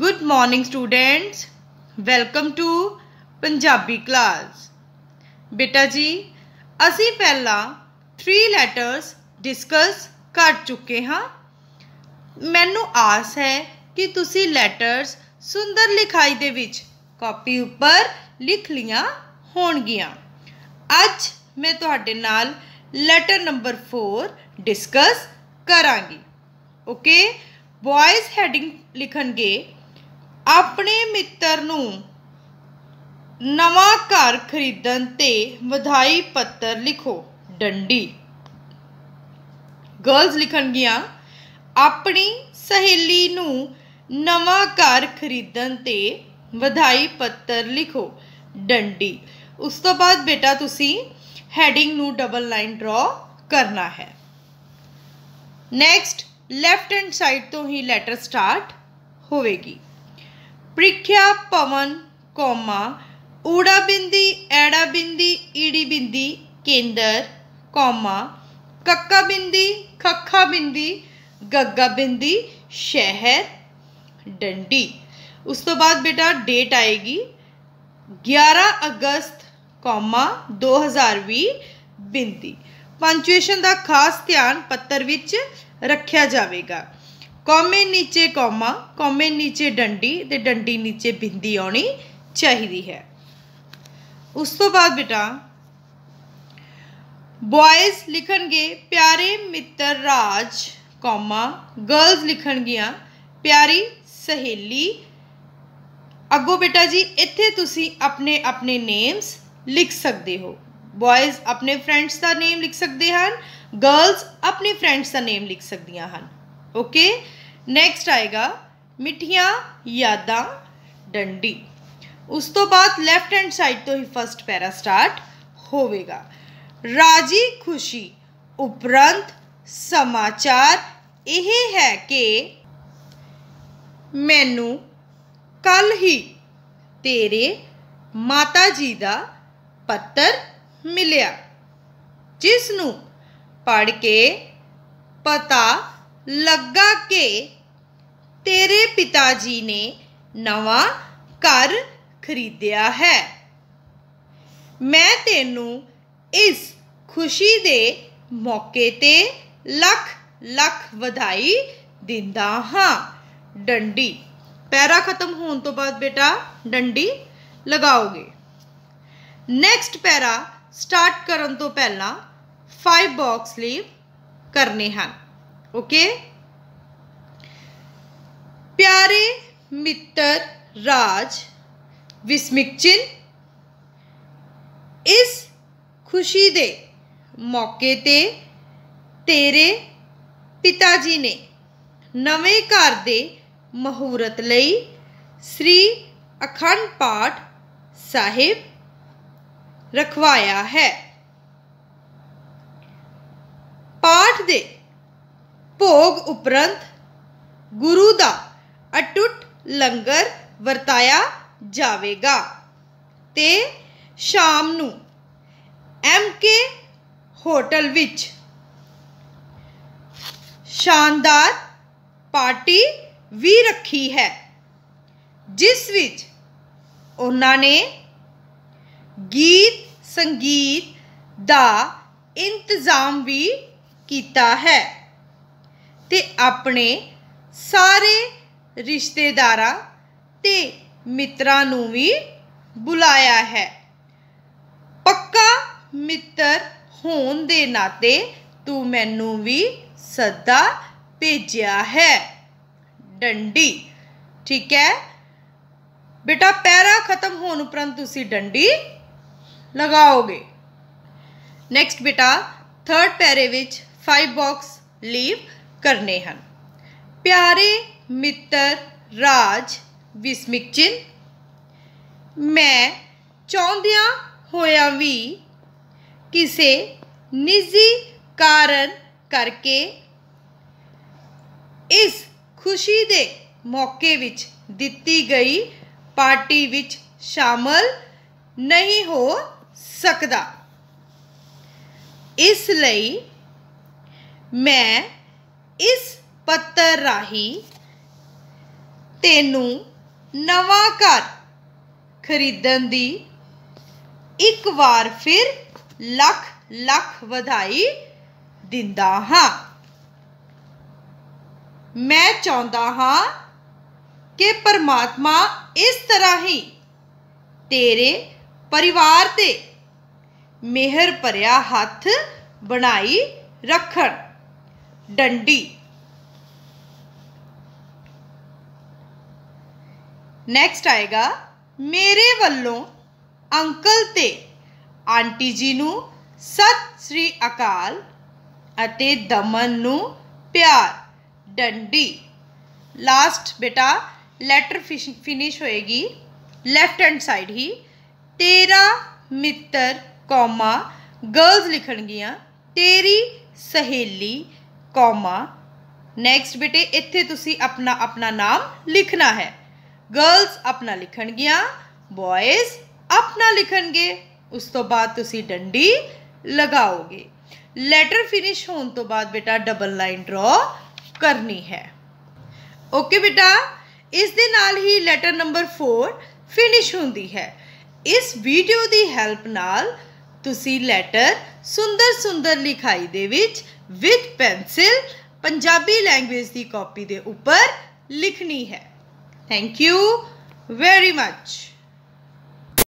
good morning students welcome to Punjabi class ਬੇਟਾ ਜੀ ਅਸੀਂ ਪਹਿਲਾਂ 3 ਲੈਟਰਸ ਡਿਸਕਸ ਕਰ ਚੁੱਕੇ ਹਾਂ ਮੈਨੂੰ ਆਸ ਹੈ ਕਿ ਤੁਸੀਂ ਲੈਟਰਸ ਸੁੰਦਰ ਲਿਖਾਈ ਦੇ ਵਿੱਚ ਕਾਪੀ ਉੱਪਰ ਲਿਖ ਲੀਆਂ ਹੋਣਗੀਆਂ ਅੱਜ ਮੈਂ ਤੁਹਾਡੇ ਨਾਲ ਲੈਟਰ ਨੰਬਰ 4 ਡਿਸਕਸ ਕਰਾਂਗੇ ਓਕੇ ਬॉयਜ਼ ਹੈਡਿੰਗ ਲਿਖਣਗੇ ਆਪਣੇ ਮਿੱਤਰ ਨੂੰ ਨਵਾਂ ਘਰ ਖਰੀਦਣ ਤੇ ਵਧਾਈ ਪੱਤਰ ਲਿਖੋ ਡੰਡੀ ਗਰਲਸ ਲਿਖਣਗੀਆਂ ਆਪਣੀ ਸਹੇਲੀ ਨੂੰ ਨਵਾਂ ਘਰ ਖਰੀਦਣ ਤੇ ਵਧਾਈ ਪੱਤਰ ਲਿਖੋ ਡੰਡੀ ਉਸ ਤੋਂ ਬਾਅਦ ਬੇਟਾ ਤੁਸੀਂ हैडिंग डबल लाइन ड्रॉ करना है नैक्सट लैफ्ट हैंड साइड तो ही लैटर स्टार्ट होगी प्रिख्या पवन कौमा ऊड़ा बिंदी ऐड़ा बिंदी ईड़ी बिंदी केंद्र कौमा कक्का बिंदी खखा बिंदी गग्गा बिंदी शहर डंडी उस तो बाद बेटा डेट आएगी 11 अगस्त कौमा दो हज़ार भी बिंदी पंचुएशन का खास ध्यान पत्र रख्या जाएगा कौमे नीचे कौमा कौमे नीचे डंडी तो डंडी नीचे बिंदी आनी चाहिए है उस तो बाद बेटा बॉयज़ गए प्यारे मित्र राज कौमा गर्ल्स लिखनगियाँ प्यारी सहेली अगो बेटा जी इतने तुम अपने अपने नेम्स लिख सकते हो बॉयज़ अपने फ्रेंड्स का नेम लिख सकते हैं गर्ल्स अपने फ्रेंड्स का नेम लिख सकदियाँ हैं ओके नैक्सट आएगा मिठिया यादा डंडी उस तो बाद लैफ्ट हैंड साइड तो ही फस्ट पैरा स्टार्ट होगा राजी खुशी उपरंत समाचार यह है कि मैनू कल ही तेरे माता जी का पत्र मिलया जिसनू पढ़ के पता लगा के तेरे पिता जी ने नवा घर खरीदया है मैं तेन इस खुशी दे मौके ते लख लख वधाई दिंदा हाँ डंडी पैरा खत्म होने तो बाद बेटा डंडी लगाओगे नैक्सट पैरा स्टार्ट करन फाइव बॉक्स लीव करने हैं ओके प्यारे मित्र राज विस्मिक चिन्ह इस खुशी दे मौके ते तेरे पिता जी ने नवे घर के मुहूर्त ली श्री अखंड पाठ साहिब रखवाया है पाठ दे भोग उपरंत गुरु का अटुट लंगर वरताया जाएगा ते शाम नू एम के होटल विच शानदार पार्टी भी रखी है जिस विच उन्होंने गीत संगीत ਦਾ ਇੰਤਜ਼ਾਮ ਵੀ ਕੀਤਾ ਹੈ ਤੇ ਆਪਣੇ ਸਾਰੇ ਰਿਸ਼ਤੇਦਾਰਾਂ ਤੇ ਮਿੱਤਰਾਂ ਨੂੰ ਵੀ ਬੁਲਾਇਆ ਹੈ ਪੱਕਾ ਮਿੱਤਰ ਹੋਣ ਦੇ ਨਾਤੇ ਤੂੰ ਮੈਨੂੰ ਵੀ ਸੱਦਾ ਭੇਜਿਆ ਹੈ ਡੰਡੀ ਠੀਕ ਹੈ ਬੇਟਾ ਪੈਰਾ ਖਤਮ ਹੋਣ ਉਪਰੰਤ ਤੁਸੀਂ ਡੰਡੀ लगाओगे नैक्सट बेटा थर्ड पैरे फाइव बॉक्स लीव करने हैं प्यारे मित्र राज विस्मिक चिन्ह मैं चाहद्या होया किसी निजी कारण करके इस खुशी के मौके दी गई पार्टी शामिल नहीं हो सकता इसलिए मैं इस पत्र राही तेनू नवा घर खरीद की एक बार फिर लख लख वधाई दिता हाँ मैं चाहता हाँ कि परमात्मा इस तरह ही तेरे परिवार से मेहर भरिया हाथ बनाई रख डंडी नैक्सट आएगा मेरे वालों अंकल ते आंटी जी ने सत श्री अकाल दमन नू प्यार डंडी लास्ट बेटा लैटर फिश फिनिश होएगी लेफ्ट हैंड साइड ही तेरा मित्र कौमा गर्ल्स लिखनगियाँ तेरी सहेली कौमा नैक्सट बेटे इतने तुम अपना अपना नाम लिखना है गर्ल्स अपना लिखनगियाँ बॉयज अपना लिखनगे उस तो बाद डंडी लगाओगे लैटर फिनिश होने तो बाद बेटा डबल लाइन ड्रॉ करनी है ओके बेटा इस दे नाल ही लैटर नंबर फोर फिनिश होंगी है इस वीडियो की हैल्प नी लैटर सुंदर सुंदर लिखाई दे पेंसिल पंजाबी लैंग्वेज की कॉपी के उपर लिखनी है थैंक यू वेरी मच